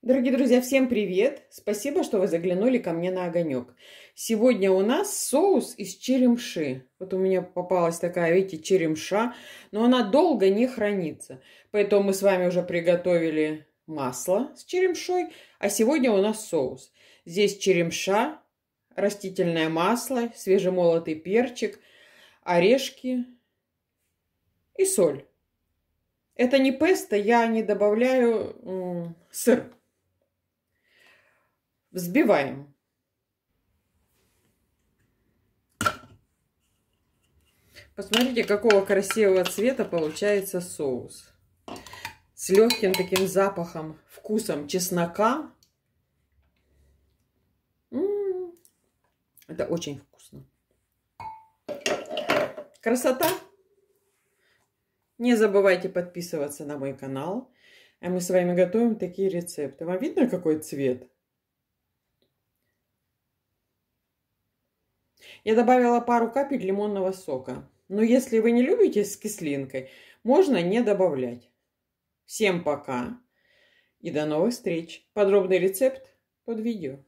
Дорогие друзья, всем привет! Спасибо, что вы заглянули ко мне на огонек. Сегодня у нас соус из черемши. Вот у меня попалась такая, видите, черемша, но она долго не хранится. Поэтому мы с вами уже приготовили масло с черемшой, а сегодня у нас соус. Здесь черемша, растительное масло, свежемолотый перчик, орешки и соль. Это не песто, я не добавляю сыр. Взбиваем. Посмотрите, какого красивого цвета получается соус. С легким таким запахом, вкусом чеснока. М -м -м. Это очень вкусно. Красота! Не забывайте подписываться на мой канал. А мы с вами готовим такие рецепты. Вам видно, какой цвет? Я добавила пару капель лимонного сока. Но если вы не любите с кислинкой, можно не добавлять. Всем пока и до новых встреч. Подробный рецепт под видео.